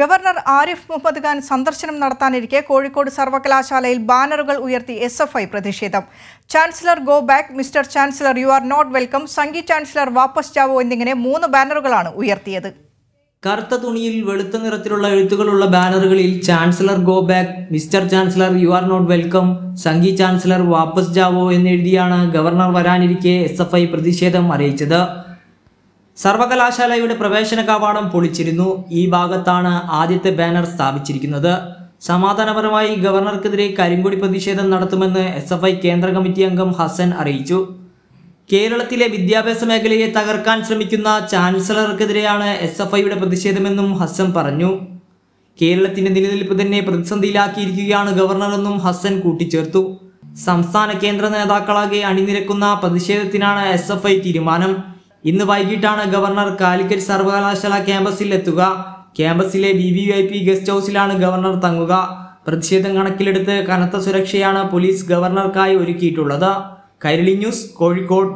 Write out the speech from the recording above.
governor Arif Muhammad Khan സന്ദർശനം നടത്താനിരിക്കെ കോഴിക്കോട് സർവകലാശാലയിൽ ബാനറുകൾ ഉയർത്തി എസ് എഫ് ഐ പ്രതിഷേധം chancellor go back mister chancellor you are not welcome Sanghi chancellor വാപ്പസ് ചാവോ എന്നിങ്ങനെ മൂന്ന് ബാനറുകളാണ് ഉയർത്തിയത് കറുത്ത തുണിയിൽ വെളുത്ത നിറത്തിലുള്ള എഴുത്തുകളുള്ള ബാനറുകളിൽ chancellor go back mister chancellor you are not welcome Sanghi chancellor വാപ്പസ് ജാവോ എന്നെഴുതിയാണ് ഗവർണർ വരാനിരിക്കെ എസ് പ്രതിഷേധം അറിയിച്ചത് സർവകലാശാലയുടെ പ്രവേശന കവാടം പൊളിച്ചിരുന്നു ഈ ഭാഗത്താണ് ആദ്യത്തെ ബാനർ സ്ഥാപിച്ചിരിക്കുന്നത് സമാധാനപരമായി ഗവർണർക്കെതിരെ കരിങ്കൊടി പ്രതിഷേധം നടത്തുമെന്ന് എസ് എഫ് ഐ കേന്ദ്ര കമ്മിറ്റി അംഗം ഹസൻ അറിയിച്ചു കേരളത്തിലെ വിദ്യാഭ്യാസ മേഖലയെ തകർക്കാൻ ശ്രമിക്കുന്ന ചാൻസലർക്കെതിരെയാണ് എസ് എഫ് ഐയുടെ പ്രതിഷേധമെന്നും ഹസൻ പറഞ്ഞു കേരളത്തിന്റെ നിലനിൽപ്പ് തന്നെ പ്രതിസന്ധിയിലാക്കിയിരിക്കുകയാണ് ഗവർണറെന്നും ഹസൻ കൂട്ടിച്ചേർത്തു സംസ്ഥാന കേന്ദ്ര നേതാക്കളാകെ അണിനിരക്കുന്ന പ്രതിഷേധത്തിനാണ് എസ് തീരുമാനം ഇന്ന് വൈകിട്ടാണ് ഗവർണർ കാലിക്കറ്റ് സർവകലാശാല ക്യാമ്പസിൽ എത്തുക ക്യാമ്പസിലെ V V I P guest ഹൗസിലാണ് ഗവർണർ തങ്ങുക പ്രതിഷേധം കണക്കിലെടുത്ത് കനത്ത സുരക്ഷയാണ് പോലീസ് ഗവർണർക്കായി ഒരുക്കിയിട്ടുള്ളത് കൈരളി ന്യൂസ് കോഴിക്കോട്